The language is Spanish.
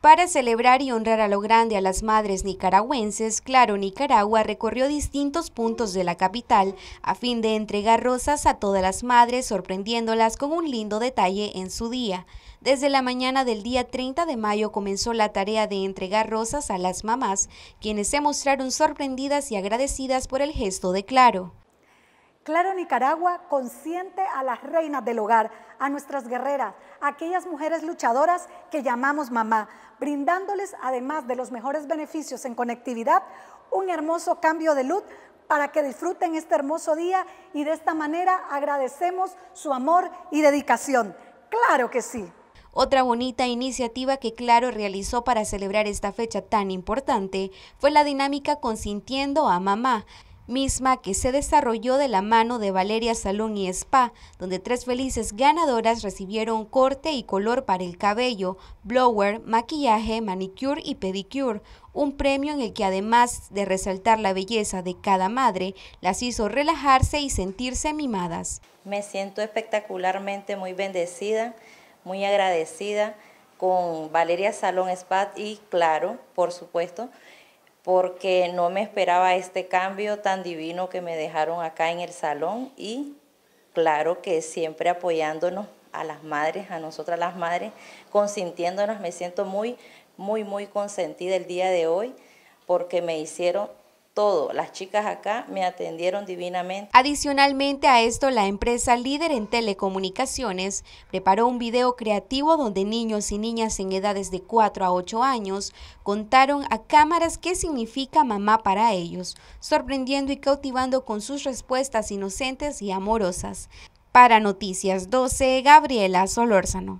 Para celebrar y honrar a lo grande a las madres nicaragüenses, Claro Nicaragua recorrió distintos puntos de la capital a fin de entregar rosas a todas las madres, sorprendiéndolas con un lindo detalle en su día. Desde la mañana del día 30 de mayo comenzó la tarea de entregar rosas a las mamás, quienes se mostraron sorprendidas y agradecidas por el gesto de Claro. Claro Nicaragua consiente a las reinas del hogar, a nuestras guerreras, a aquellas mujeres luchadoras que llamamos mamá, brindándoles, además de los mejores beneficios en conectividad, un hermoso cambio de luz para que disfruten este hermoso día y de esta manera agradecemos su amor y dedicación. Claro que sí. Otra bonita iniciativa que Claro realizó para celebrar esta fecha tan importante fue la dinámica Consintiendo a Mamá, misma que se desarrolló de la mano de Valeria Salón y Spa, donde tres felices ganadoras recibieron corte y color para el cabello, blower, maquillaje, manicure y pedicure, un premio en el que además de resaltar la belleza de cada madre, las hizo relajarse y sentirse mimadas. Me siento espectacularmente muy bendecida, muy agradecida con Valeria Salón Spa y claro, por supuesto, porque no me esperaba este cambio tan divino que me dejaron acá en el salón y claro que siempre apoyándonos a las madres, a nosotras las madres, consintiéndonos, me siento muy, muy, muy consentida el día de hoy porque me hicieron todo. Las chicas acá me atendieron divinamente. Adicionalmente a esto, la empresa líder en telecomunicaciones preparó un video creativo donde niños y niñas en edades de 4 a 8 años contaron a cámaras qué significa mamá para ellos, sorprendiendo y cautivando con sus respuestas inocentes y amorosas. Para Noticias 12, Gabriela Solórzano.